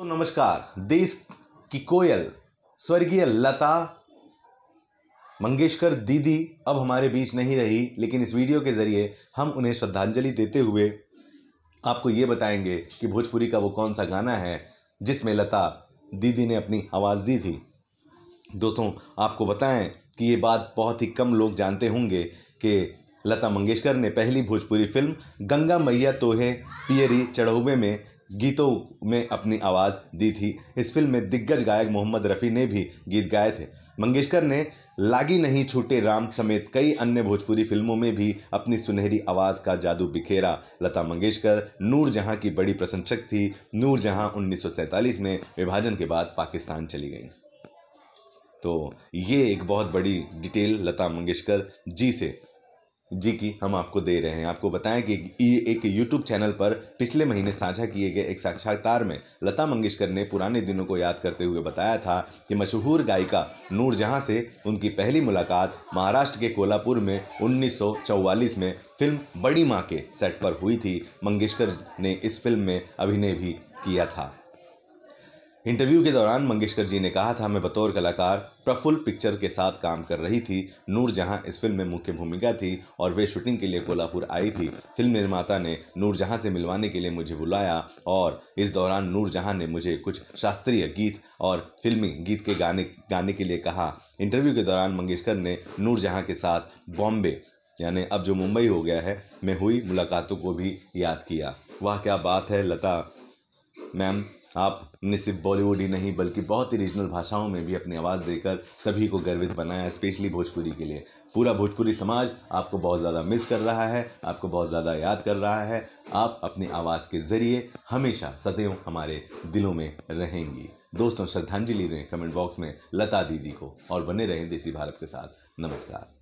तो नमस्कार देश की कोयल स्वर्गीय लता मंगेशकर दीदी अब हमारे बीच नहीं रही लेकिन इस वीडियो के ज़रिए हम उन्हें श्रद्धांजलि देते हुए आपको ये बताएंगे कि भोजपुरी का वो कौन सा गाना है जिसमें लता दीदी ने अपनी आवाज़ दी थी दोस्तों आपको बताएं कि ये बात बहुत ही कम लोग जानते होंगे कि लता मंगेशकर ने पहली भोजपुरी फिल्म गंगा मैया तोहे पियरी चढ़ौबे में गीतों में अपनी आवाज़ दी थी इस फिल्म में दिग्गज गायक मोहम्मद रफ़ी ने भी गीत गाए थे मंगेशकर ने लागी नहीं छूटे राम समेत कई अन्य भोजपुरी फिल्मों में भी अपनी सुनहरी आवाज़ का जादू बिखेरा लता मंगेशकर नूरजहां की बड़ी प्रशंसक थी नूरजहां 1947 में विभाजन के बाद पाकिस्तान चली गई तो ये एक बहुत बड़ी डिटेल लता मंगेशकर जी से जी की हम आपको दे रहे हैं आपको बताएं कि एक यूट्यूब चैनल पर पिछले महीने साझा किए गए एक साक्षात्कार में लता मंगेशकर ने पुराने दिनों को याद करते हुए बताया था कि मशहूर गायिका नूरजहां से उनकी पहली मुलाकात महाराष्ट्र के कोल्हापुर में 1944 में फिल्म बड़ी माँ के सेट पर हुई थी मंगेशकर ने इस फिल्म में अभिनय भी किया था इंटरव्यू के दौरान मंगेशकर जी ने कहा था मैं बतौर कलाकार प्रफुल्ल पिक्चर के साथ काम कर रही थी नूर जहां इस फिल्म में मुख्य भूमिका थी और वे शूटिंग के लिए कोल्हापुर आई थी फिल्म निर्माता ने नूर जहां से मिलवाने के लिए मुझे बुलाया और इस दौरान नूर जहां ने मुझे कुछ शास्त्रीय गीत और फिल्मी गीत के गाने गाने के लिए कहा इंटरव्यू के दौरान मंगेशकर ने नूर के साथ बॉम्बे यानी अब जो मुंबई हो गया है में हुई मुलाकातों को भी याद किया वह क्या बात है लता मैम आप ने सिर्फ बॉलीवुड ही नहीं बल्कि बहुत ही रीजनल भाषाओं में भी अपनी आवाज़ देकर सभी को गर्वित बनाया स्पेशली भोजपुरी के लिए पूरा भोजपुरी समाज आपको बहुत ज़्यादा मिस कर रहा है आपको बहुत ज़्यादा याद कर रहा है आप अपनी आवाज़ के ज़रिए हमेशा सदैव हमारे दिलों में रहेंगी दोस्तों श्रद्धांजलि दें कमेंट बॉक्स में लता दीदी को और बने रहें देसी भारत के साथ नमस्कार